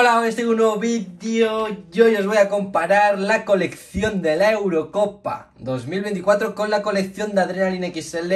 Hola, hoy estoy un nuevo vídeo Yo hoy os voy a comparar la colección de la Eurocopa 2024 con la colección de Adrenaline XL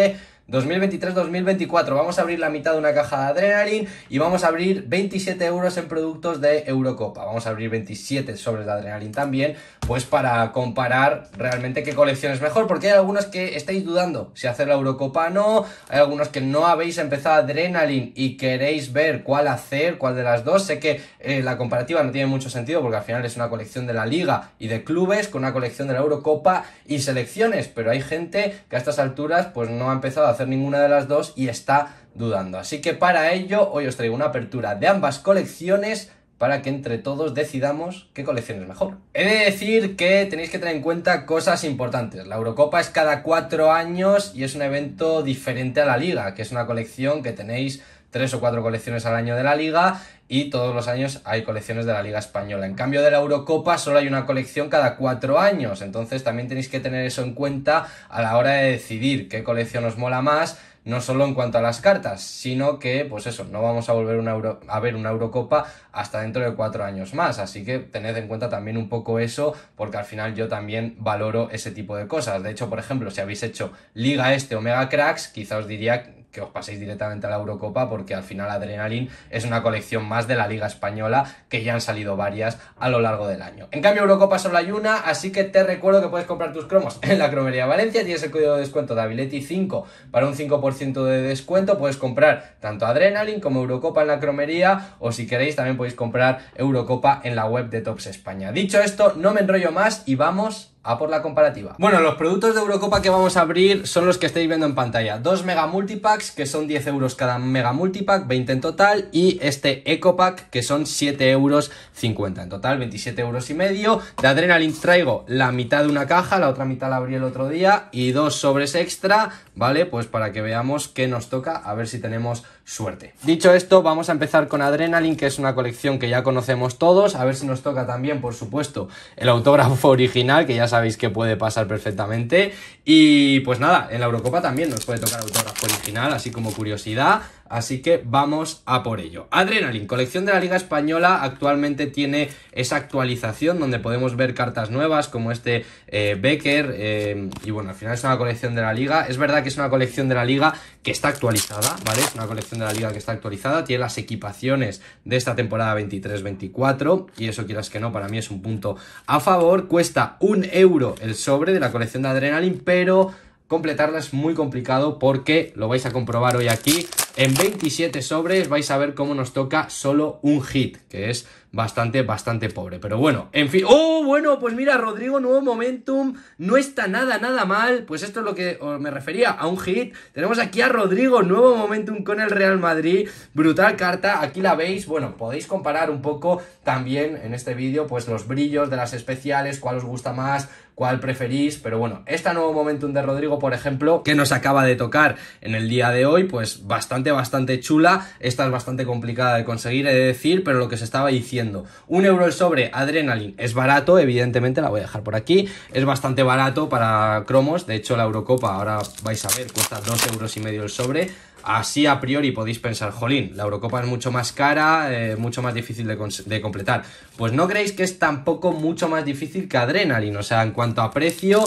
2023-2024. Vamos a abrir la mitad de una caja de Adrenaline y vamos a abrir 27 euros en productos de Eurocopa. Vamos a abrir 27 sobres de Adrenaline también, pues para comparar realmente qué colección es mejor, porque hay algunos que estáis dudando si hacer la Eurocopa o no, hay algunos que no habéis empezado Adrenaline y queréis ver cuál hacer, cuál de las dos. Sé que eh, la comparativa no tiene mucho sentido porque al final es una colección de la Liga y de clubes con una colección de la Eurocopa y selecciones, pero hay gente que a estas alturas pues no ha empezado a hacer ninguna de las dos y está dudando. Así que para ello hoy os traigo una apertura de ambas colecciones para que entre todos decidamos qué colección es mejor. He de decir que tenéis que tener en cuenta cosas importantes. La Eurocopa es cada cuatro años y es un evento diferente a la liga, que es una colección que tenéis tres o cuatro colecciones al año de la liga y todos los años hay colecciones de la Liga Española. En cambio de la Eurocopa solo hay una colección cada cuatro años, entonces también tenéis que tener eso en cuenta a la hora de decidir qué colección os mola más, no solo en cuanto a las cartas, sino que, pues eso, no vamos a volver a ver una Eurocopa hasta dentro de cuatro años más, así que tened en cuenta también un poco eso, porque al final yo también valoro ese tipo de cosas. De hecho, por ejemplo, si habéis hecho Liga Este o Mega Cracks, quizá os diría que os paséis directamente a la Eurocopa porque al final Adrenalin es una colección más de la Liga Española que ya han salido varias a lo largo del año. En cambio Eurocopa solo hay una, así que te recuerdo que puedes comprar tus cromos en la cromería Valencia, tienes el código de descuento de Avileti 5 para un 5% de descuento, puedes comprar tanto Adrenalin como Eurocopa en la cromería o si queréis también podéis comprar Eurocopa en la web de Tops España. Dicho esto, no me enrollo más y vamos a por la comparativa. Bueno, los productos de Eurocopa que vamos a abrir son los que estáis viendo en pantalla. Dos mega multipacks, que son 10 euros cada mega multipack, 20 en total, y este eco pack, que son 7 euros en total, 27 euros y medio. De Adrenaline traigo la mitad de una caja, la otra mitad la abrí el otro día, y dos sobres extra, ¿vale? Pues para que veamos qué nos toca, a ver si tenemos suerte. Dicho esto, vamos a empezar con Adrenaline, que es una colección que ya conocemos todos. A ver si nos toca también, por supuesto, el autógrafo original, que ya sabéis que puede pasar perfectamente. Y pues nada, en la Eurocopa también nos puede tocar autógrafo original, así como curiosidad así que vamos a por ello. Adrenaline, colección de la Liga Española, actualmente tiene esa actualización donde podemos ver cartas nuevas como este eh, Becker, eh, y bueno, al final es una colección de la Liga, es verdad que es una colección de la Liga que está actualizada, ¿vale? Es una colección de la Liga que está actualizada, tiene las equipaciones de esta temporada 23-24, y eso quieras que no, para mí es un punto a favor, cuesta un euro el sobre de la colección de Adrenaline, pero completarla es muy complicado porque lo vais a comprobar hoy aquí en 27 sobres vais a ver cómo nos toca solo un hit, que es bastante, bastante pobre. Pero bueno, en fin. ¡Oh, bueno! Pues mira, Rodrigo, nuevo momentum. No está nada, nada mal. Pues esto es lo que me refería, a un hit. Tenemos aquí a Rodrigo, nuevo momentum con el Real Madrid. Brutal carta, aquí la veis. Bueno, podéis comparar un poco también en este vídeo, pues los brillos de las especiales, cuál os gusta más, cuál preferís, pero bueno, esta nuevo momentum de Rodrigo, por ejemplo, que nos acaba de tocar en el día de hoy, pues bastante, bastante chula, esta es bastante complicada de conseguir, he de decir, pero lo que se estaba diciendo, un euro el sobre Adrenaline es barato, evidentemente, la voy a dejar por aquí, es bastante barato para cromos, de hecho la Eurocopa, ahora vais a ver, cuesta dos euros y medio el sobre, Así a priori podéis pensar, jolín, la Eurocopa es mucho más cara, eh, mucho más difícil de, completar pues no creéis que es tampoco mucho más difícil que Adrenaline. O sea, en cuanto a precio,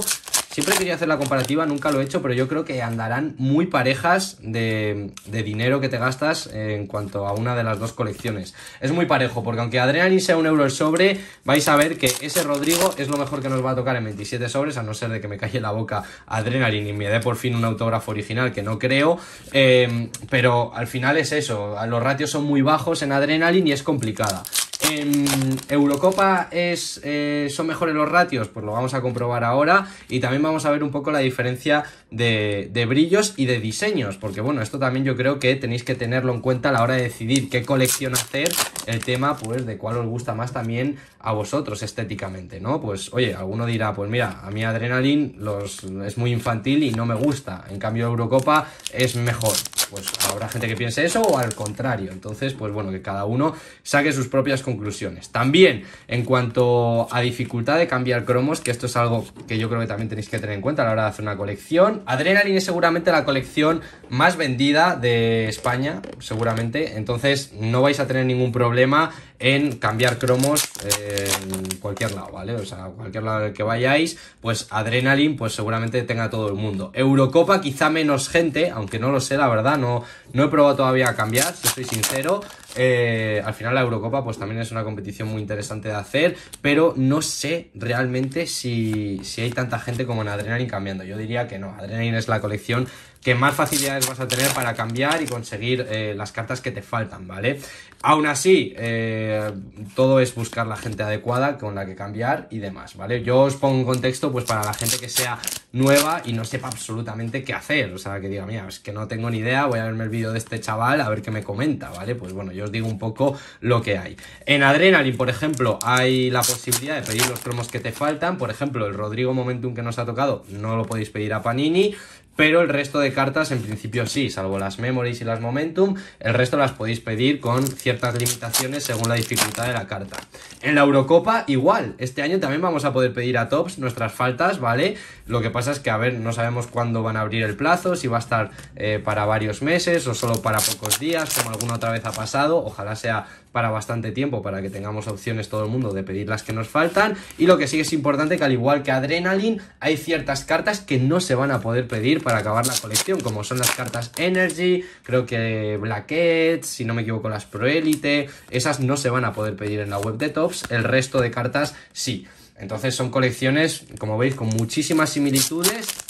siempre quería hacer la comparativa, nunca lo he hecho, pero yo creo que andarán muy parejas de, dinero que te gastas en cuanto a una de las dos colecciones. Es muy parejo, porque aunque Adrenaline sea un euro el sobre, vais a ver que ese Rodrigo es lo mejor que nos va a tocar en 27 sobres, a no ser de que me calle la boca Adrenaline y me dé por fin un autógrafo original, que no creo. Eh, pero al final es eso, los ratios son muy bajos en Adrenaline y es complicada en Eurocopa es, eh, son mejores los ratios, pues lo vamos a comprobar ahora y también vamos a ver un poco la diferencia de, brillos y de diseños, porque bueno, esto también yo creo que tenéis que tenerlo en cuenta a la hora de decidir qué colección hacer, el tema pues de cuál os gusta más también a vosotros estéticamente, ¿no? Pues oye, alguno dirá, pues mira, a mí Adrenaline los, es muy infantil y no me gusta, en cambio Eurocopa es mejor, pues habrá gente que piense eso o al contrario, entonces pues bueno, que cada uno saque sus propias conclusiones. También en cuanto a dificultad de cambiar cromos, que esto es algo que yo creo que también tenéis que tener en cuenta a la hora de hacer una colección. Adrenaline es seguramente la colección más vendida de España, seguramente. Entonces no vais a tener ningún problema en cambiar cromos en cualquier lado, ¿vale? O sea, cualquier lado que vayáis, pues Adrenaline, pues seguramente tenga todo el mundo. Eurocopa, quizá menos gente, aunque no lo sé, la verdad, no, no he probado todavía a cambiar, si soy sincero. Eh, al final la Eurocopa pues también es una competición muy interesante de hacer, pero no sé realmente si, si hay tanta gente como en Adrenaline cambiando. Yo diría que no, Adrenaline es la colección que más facilidades vas a tener para cambiar y conseguir eh, las cartas que te faltan, ¿vale? Aún así, eh, eh, todo es buscar la gente adecuada con la que cambiar y demás, ¿vale? Yo os pongo un contexto pues para la gente que sea nueva y no sepa absolutamente qué hacer, o sea, que diga, mira, es que no tengo ni idea, voy a verme el vídeo de este chaval a ver qué me comenta, ¿vale? Pues bueno, yo os digo un poco lo que hay. En Adrenaline, por ejemplo, hay la posibilidad de pedir los cromos que te faltan, por ejemplo, el Rodrigo Momentum que nos ha tocado, no lo podéis pedir a Panini, pero el resto de cartas en principio sí, salvo las Memories y las Momentum, el resto las podéis pedir con ciertas limitaciones según la dificultad de la carta. En la Eurocopa igual, este año también vamos a poder pedir a Tops nuestras faltas, ¿vale? Lo que pasa es que, a ver, no sabemos cuándo van a abrir el plazo, si va a estar eh, para varios meses o solo para pocos días, como alguna otra vez ha pasado, ojalá sea para bastante tiempo para que tengamos opciones todo el mundo de pedir las que nos faltan. Y lo que sí es importante que al igual que Adrenaline, hay ciertas cartas que no se van a poder pedir para acabar la colección, como son las cartas Energy, creo que Blackhead, si no me equivoco las Proelite, esas no se van a poder pedir en la web de Tops, el resto de cartas sí. Entonces son colecciones, como veis, con muchísimas similitudes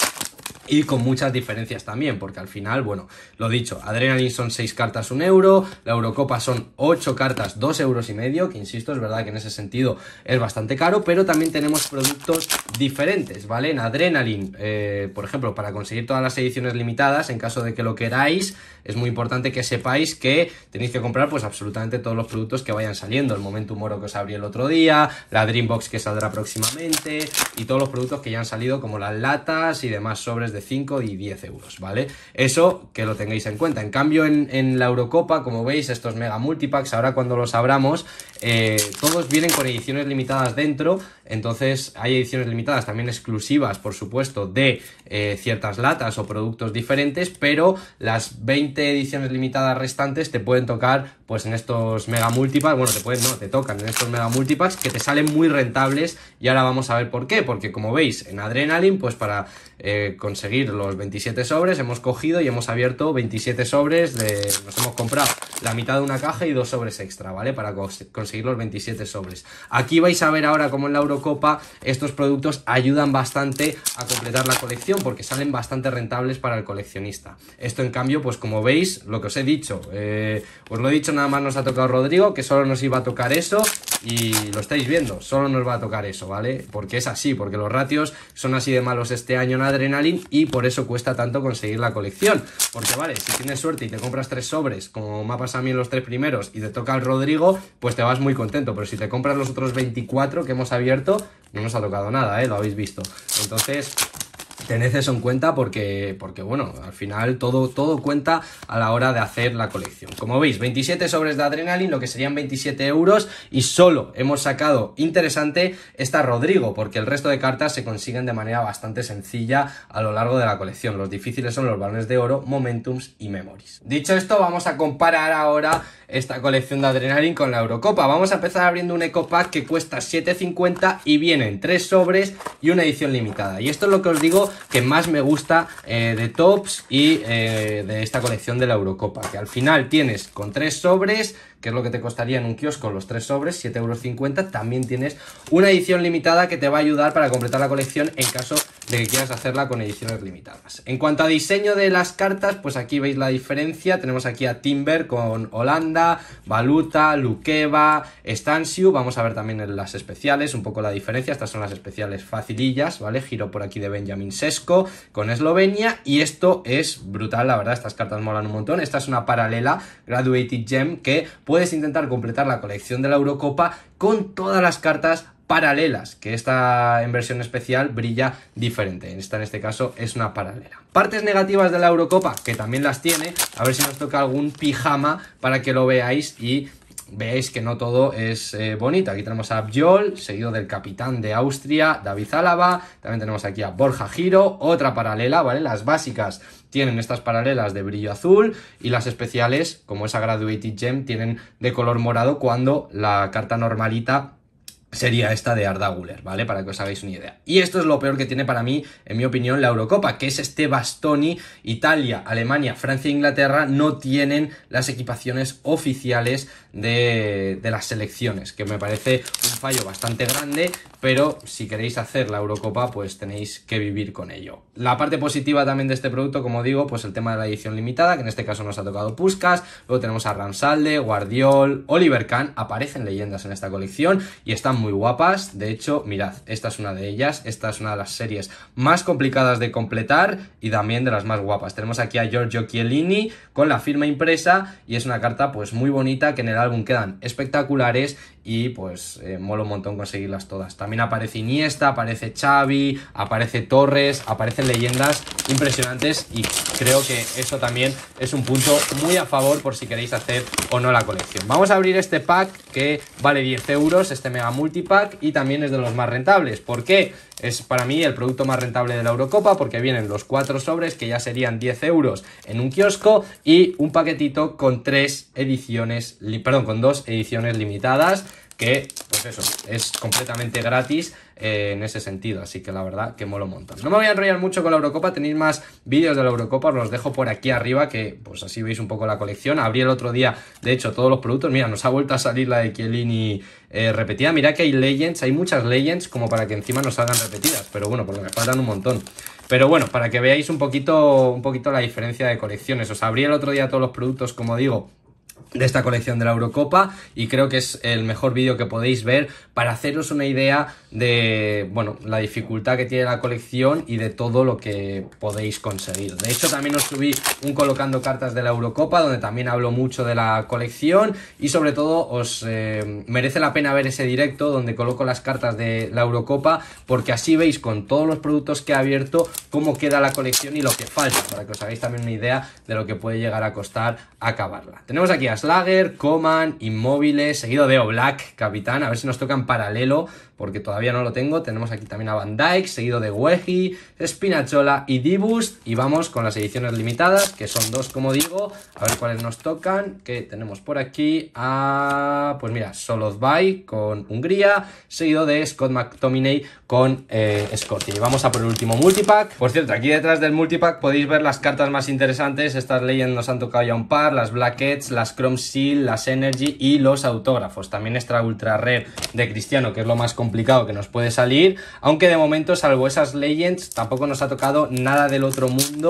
y con muchas diferencias también, porque al final, bueno, lo dicho, Adrenaline son 6 cartas 1 euro, la Eurocopa son 8 cartas dos euros y medio, que insisto, es verdad que en ese sentido es bastante caro, pero también tenemos productos diferentes, ¿vale? En Adrenaline, eh, por ejemplo, para conseguir todas las ediciones limitadas, en caso de que lo queráis, es muy importante que sepáis que tenéis que comprar pues absolutamente todos los productos que vayan saliendo, el Momentum Oro que os abrí el otro día, la Dreambox que saldrá próximamente, y todos los productos que ya han salido, como las latas y demás sobres de 5 y 10 euros, ¿vale? Eso que lo tengáis en cuenta. En cambio, en, la Eurocopa, como veis, estos mega multipacks, ahora cuando los abramos, eh, todos vienen con ediciones limitadas dentro, entonces hay ediciones limitadas también exclusivas, por supuesto, de eh, ciertas latas o productos diferentes, pero las 20 ediciones limitadas restantes te pueden tocar, pues en estos mega multipacks, bueno, te pueden, no, te tocan en estos mega multipacks que te salen muy rentables y ahora vamos a ver por qué, porque como veis, en Adrenaline, pues para eh, conseguir los 27 sobres, hemos cogido y hemos abierto 27 sobres de... Nos hemos comprado la mitad de una caja y dos sobres extra, ¿vale? Para conseguir los 27 sobres. Aquí vais a ver ahora como en la Eurocopa estos productos ayudan bastante a completar la colección porque salen bastante rentables para el coleccionista. Esto en cambio, pues como veis, lo que os he dicho, eh, os lo he dicho nada más nos ha tocado Rodrigo, que solo nos iba a tocar eso y lo estáis viendo, solo nos va a tocar eso, ¿vale? Porque es así, porque los ratios son así de malos este año en Adrenaline y por eso cuesta tanto conseguir la colección. Porque, vale, si tienes suerte y te compras tres sobres, como me ha pasado a mí en los tres primeros, y te toca el Rodrigo, pues te vas muy contento. Pero si te compras los otros 24 que hemos abierto, no nos ha tocado nada, ¿eh? Lo habéis visto. Entonces, tened eso en cuenta porque, porque bueno, al final todo, todo cuenta a la hora de hacer la colección. Como veis, 27 sobres de Adrenaline, lo que serían 27 euros y solo hemos sacado interesante esta Rodrigo, porque el resto de cartas se consiguen de manera bastante sencilla a lo largo de la colección. Los difíciles son los balones de oro, momentums y memories. Dicho esto, vamos a comparar ahora esta colección de Adrenaline con la Eurocopa. Vamos a empezar abriendo un Eco Pack que cuesta 7,50 y vienen tres sobres y una edición limitada. Y esto es lo que os digo que más me gusta eh, de tops y eh, de esta colección de la Eurocopa, que al final tienes con tres sobres que es lo que te costaría en un kiosco los tres sobres, 7,50€. También tienes una edición limitada que te va a ayudar para completar la colección en caso de que quieras hacerla con ediciones limitadas. En cuanto a diseño de las cartas, pues aquí veis la diferencia. Tenemos aquí a Timber con Holanda, Valuta, Luqueva, Stansiu. Vamos a ver también en las especiales un poco la diferencia. Estas son las especiales facilillas, ¿vale? Giro por aquí de Benjamin Sesco con Eslovenia. Y esto es brutal, la verdad. Estas cartas molan un montón. Esta es una paralela Graduated Gem que puedes intentar completar la colección de la Eurocopa con todas las cartas paralelas, que esta en versión especial brilla diferente. Esta en este caso es una paralela. Partes negativas de la Eurocopa, que también las tiene. A ver si nos toca algún pijama para que lo veáis y Veis que no todo es eh, bonito. Aquí tenemos a Abjol, seguido del capitán de Austria, David Álava. También tenemos aquí a Borja Giro, otra paralela, ¿vale? Las básicas tienen estas paralelas de brillo azul y las especiales, como esa Graduated Gem, tienen de color morado cuando la carta normalita sería esta de Arda ¿vale? Para que os hagáis una idea. Y esto es lo peor que tiene para mí, en mi opinión, la Eurocopa, que es este bastoni, Italia, Alemania, Francia e Inglaterra no tienen las equipaciones oficiales de, las selecciones, que me parece un fallo bastante grande, pero si queréis hacer la Eurocopa, pues tenéis que vivir con ello. La parte positiva también de este producto, como digo, pues el tema de la edición limitada, que en este caso nos ha tocado Puskas, luego tenemos a Ransalde, Guardiol, Oliver Kahn, aparecen leyendas en esta colección y están muy guapas, de hecho, mirad, esta es una de ellas, esta es una de las series más complicadas de completar y también de las más guapas. Tenemos aquí a Giorgio Chiellini con la firma impresa y es una carta pues muy bonita que en el quedan espectaculares y pues eh, mola un montón conseguirlas todas. También aparece Iniesta, aparece Xavi, aparece Torres, aparecen leyendas impresionantes y creo que eso también es un punto muy a favor por si queréis hacer o no la colección. Vamos a abrir este pack que vale 10 euros, este mega multipack y también es de los más rentables. ¿Por qué? Es para mí el producto más rentable de la Eurocopa porque vienen los cuatro sobres que ya serían 10 euros en un kiosco y un paquetito con tres ediciones, perdón, con dos ediciones limitadas que, pues eso, es completamente gratis eh, en ese sentido, así que la verdad que molo montón. No me voy a enrollar mucho con la Eurocopa, tenéis más vídeos de la Eurocopa, os los dejo por aquí arriba, que pues así veis un poco la colección. Abrí el otro día, de hecho, todos los productos, mira, nos ha vuelto a salir la de Chiellini eh, repetida, mira que hay Legends, hay muchas Legends como para que encima nos salgan repetidas, pero bueno, porque me faltan un montón. Pero bueno, para que veáis un poquito, un poquito la diferencia de colecciones, os abrí el otro día todos los productos, como digo, de esta colección de la Eurocopa y creo que es el mejor vídeo que podéis ver para haceros una idea de bueno, la dificultad que tiene la colección y de todo lo que podéis conseguir. De hecho también os subí un colocando cartas de la Eurocopa donde también hablo mucho de la colección y sobre todo os eh, merece la pena ver ese directo donde coloco las cartas de la Eurocopa porque así veis con todos los productos que he abierto cómo queda la colección y lo que falta para que os hagáis también una idea de lo que puede llegar a costar acabarla. Tenemos aquí Slager, Coman, Inmóviles, seguido de Oblak, capitán, a ver si nos tocan paralelo porque todavía no lo tengo. Tenemos aquí también a Van Dyke, seguido de Weji, Spinachola y Dibust. Y vamos con las ediciones limitadas, que son dos, como digo. A ver cuáles nos tocan. Que tenemos por aquí a. Pues mira, Solothby con Hungría, seguido de Scott McTominay con eh, Y vamos a por el último multipack. Por cierto, aquí detrás del multipack podéis ver las cartas más interesantes. Estas Legends nos han tocado ya un par: las Blackets, las Chrome Seal, las Energy y los autógrafos. También extra ultra red de Cristiano, que es lo más complicado complicado que nos puede salir, aunque de momento, salvo esas Legends, tampoco nos ha tocado nada del otro mundo.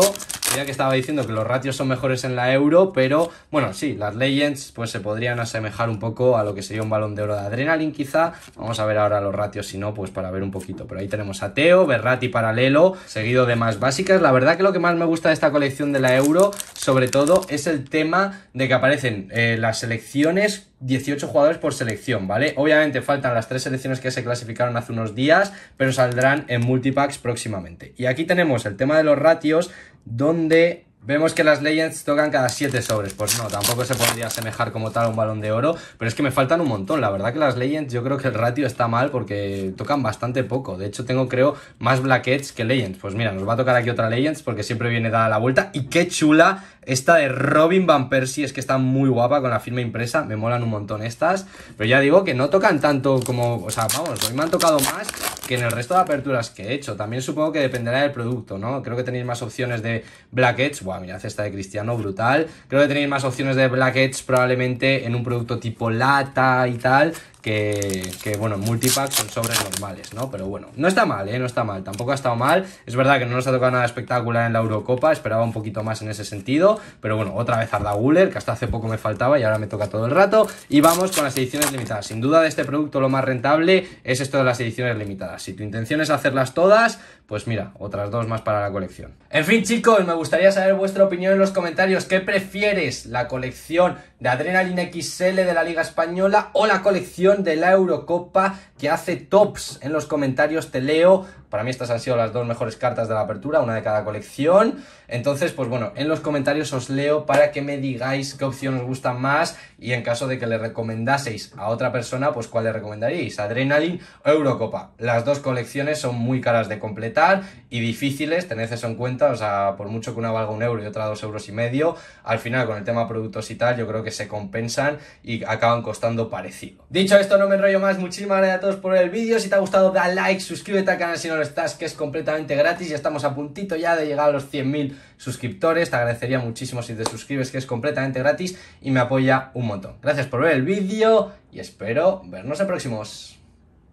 Ya que estaba diciendo que los ratios son mejores en la Euro, pero bueno, sí, las Legends pues se podrían asemejar un poco a lo que sería un balón de oro de Adrenaline quizá. Vamos a ver ahora los ratios, si no, pues para ver un poquito. Pero ahí tenemos a Teo, Berrati paralelo, seguido de más básicas. La verdad que lo que más me gusta de esta colección de la Euro, sobre todo, es el tema de que aparecen eh, las selecciones 18 jugadores por selección, ¿vale? Obviamente faltan las tres selecciones que se clasificaron hace unos días, pero saldrán en multipacks próximamente. Y aquí tenemos el tema de los ratios, donde Vemos que las Legends tocan cada 7 sobres. Pues no, tampoco se podría asemejar como tal a un balón de oro. Pero es que me faltan un montón. La verdad que las Legends yo creo que el ratio está mal porque tocan bastante poco. De hecho tengo creo más Black que Legends. Pues mira, nos va a tocar aquí otra Legends porque siempre viene dada la vuelta. Y qué chula esta de Robin Van Persie es que está muy guapa con la firma impresa. Me molan un montón estas. Pero ya digo que no tocan tanto como... O sea, vamos, hoy me han tocado más que en el resto de aperturas que he hecho. También supongo que dependerá del producto, ¿no? Creo que tenéis más opciones de Black Edge. Buah, mirad esta de Cristiano, brutal. Creo que tenéis más opciones de Black Edge probablemente en un producto tipo lata y tal que, bueno, multipacks son sobres normales, ¿no? Pero bueno, no está mal, ¿eh? No está mal, tampoco ha estado mal. Es verdad que no nos ha tocado nada espectacular en la Eurocopa, esperaba un poquito más en ese sentido, pero bueno, otra vez Arda Guller, que hasta hace poco me faltaba y ahora me toca todo el rato. Y vamos con las ediciones limitadas. Sin duda de este producto lo más rentable es esto de las ediciones limitadas. Si tu intención es hacerlas todas, pues mira, otras dos más para la colección. En fin, chicos, me gustaría saber vuestra opinión en los comentarios. ¿Qué prefieres? ¿La colección de Adrenaline XL de la Liga Española o la colección de la Eurocopa que hace tops en los comentarios. Te leo para mí estas han sido las dos mejores cartas de la apertura, una de cada colección. Entonces, pues bueno, en los comentarios os leo para que me digáis qué opción os gusta más y en caso de que le recomendaseis a otra persona, pues cuál le recomendaríais, Adrenaline o Eurocopa. Las dos colecciones son muy caras de completar y difíciles, tened eso en cuenta, o sea, por mucho que una valga un euro y otra dos euros y medio, al final con el tema productos y tal, yo creo que se compensan y acaban costando parecido. Dicho esto, no me enrollo más, muchísimas gracias a todos por el vídeo, si te ha gustado, da like, suscríbete al canal si no estás que es completamente gratis y estamos a puntito ya de llegar a los 100.000 suscriptores. Te agradecería muchísimo si te suscribes, que es completamente gratis y me apoya un montón. Gracias por ver el vídeo y espero vernos en próximos.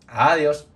Adiós.